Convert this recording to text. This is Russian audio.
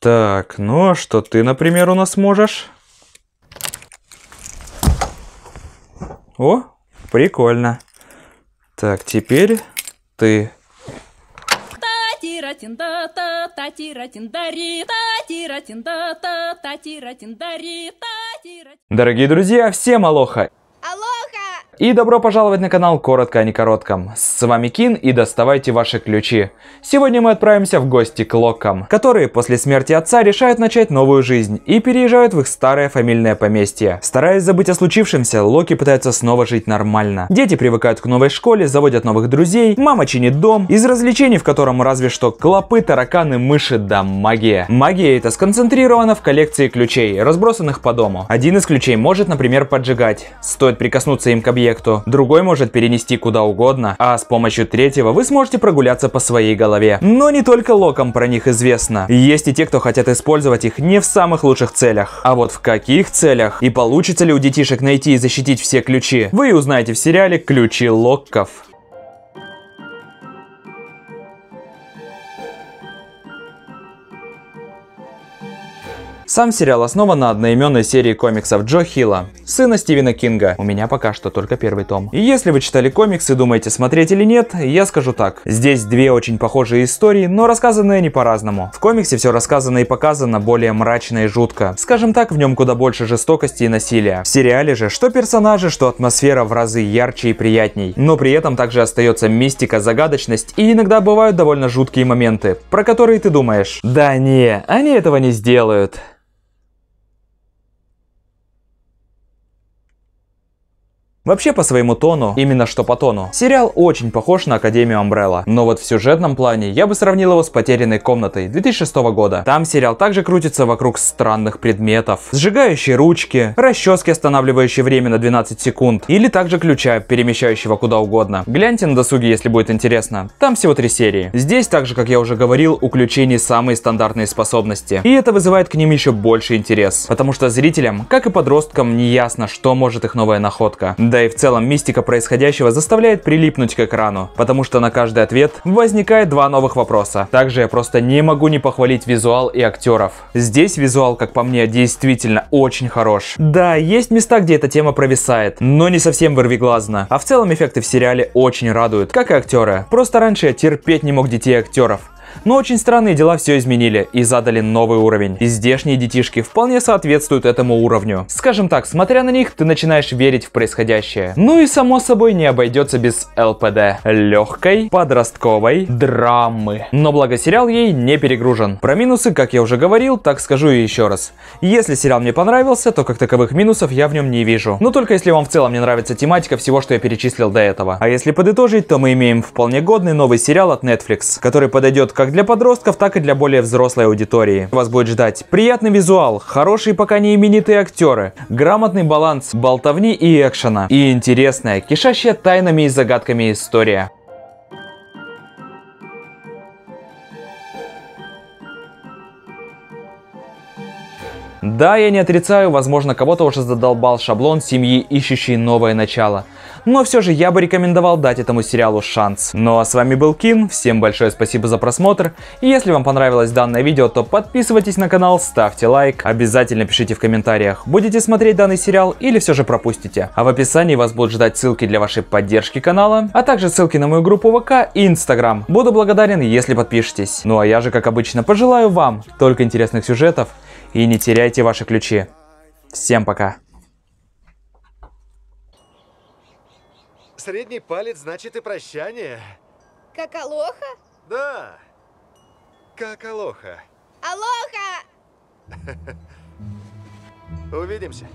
Так, ну а что ты, например, у нас можешь? О, прикольно. Так, теперь ты. Дорогие друзья, всем алоха! И добро пожаловать на канал Коротко о а Некоротком. С вами Кин и доставайте ваши ключи. Сегодня мы отправимся в гости к Локкам, которые после смерти отца решают начать новую жизнь и переезжают в их старое фамильное поместье. Стараясь забыть о случившемся, Локи пытаются снова жить нормально. Дети привыкают к новой школе, заводят новых друзей, мама чинит дом, из развлечений в котором разве что клопы, тараканы, мыши да магия. Магия эта сконцентрирована в коллекции ключей, разбросанных по дому. Один из ключей может, например, поджигать. Стоит прикоснуться им к объекту объекту, другой может перенести куда угодно, а с помощью третьего вы сможете прогуляться по своей голове. Но не только Локам про них известно. Есть и те, кто хотят использовать их не в самых лучших целях. А вот в каких целях и получится ли у детишек найти и защитить все ключи, вы узнаете в сериале «Ключи локков». Сам сериал основан на одноименной серии комиксов Джо Хилла, сына Стивена Кинга. У меня пока что только первый том. И если вы читали комиксы и думаете смотреть или нет, я скажу так. Здесь две очень похожие истории, но рассказанные не по-разному. В комиксе все рассказано и показано более мрачно и жутко. Скажем так, в нем куда больше жестокости и насилия. В сериале же что персонажи, что атмосфера в разы ярче и приятней. Но при этом также остается мистика, загадочность и иногда бывают довольно жуткие моменты, про которые ты думаешь. Да не, они этого не сделают. Вообще по своему тону, именно что по тону, сериал очень похож на Академию Umbrella. Но вот в сюжетном плане я бы сравнил его с «Потерянной комнатой» 2006 года. Там сериал также крутится вокруг странных предметов. Сжигающие ручки, расчески, останавливающие время на 12 секунд, или также ключа, перемещающего куда угодно. Гляньте на досуге, если будет интересно. Там всего три серии. Здесь, так же, как я уже говорил, у ключей не самые стандартные способности. И это вызывает к ним еще больше интерес. Потому что зрителям, как и подросткам, не ясно, что может их новая находка. Да да и в целом мистика происходящего заставляет прилипнуть к экрану, потому что на каждый ответ возникает два новых вопроса. Также я просто не могу не похвалить визуал и актеров. Здесь визуал, как по мне, действительно очень хорош. Да, есть места, где эта тема провисает, но не совсем вырвиглазно. А в целом эффекты в сериале очень радуют, как и актеры. Просто раньше я терпеть не мог детей актеров. Но очень странные дела все изменили и задали новый уровень. И здешние детишки вполне соответствуют этому уровню. Скажем так, смотря на них, ты начинаешь верить в происходящее. Ну и само собой не обойдется без ЛПД. Легкой, подростковой драмы. Но благо сериал ей не перегружен. Про минусы, как я уже говорил, так скажу и еще раз. Если сериал мне понравился, то как таковых минусов я в нем не вижу. Но только если вам в целом не нравится тематика всего, что я перечислил до этого. А если подытожить, то мы имеем вполне годный новый сериал от Netflix, который подойдет к как для подростков, так и для более взрослой аудитории. Вас будет ждать приятный визуал, хорошие пока не именитые актеры, грамотный баланс болтовни и экшена и интересная, кишащая тайнами и загадками история. Да, я не отрицаю, возможно, кого-то уже задолбал шаблон семьи, ищущей новое начало. Но все же я бы рекомендовал дать этому сериалу шанс. Ну а с вами был Кин, всем большое спасибо за просмотр. И если вам понравилось данное видео, то подписывайтесь на канал, ставьте лайк, обязательно пишите в комментариях, будете смотреть данный сериал или все же пропустите. А в описании вас будут ждать ссылки для вашей поддержки канала, а также ссылки на мою группу ВК и Инстаграм. Буду благодарен, если подпишетесь. Ну а я же, как обычно, пожелаю вам только интересных сюжетов, и не теряйте ваши ключи. Всем пока. Средний палец значит и прощание. Как алоха? Да. Как алоха. Алоха! Увидимся.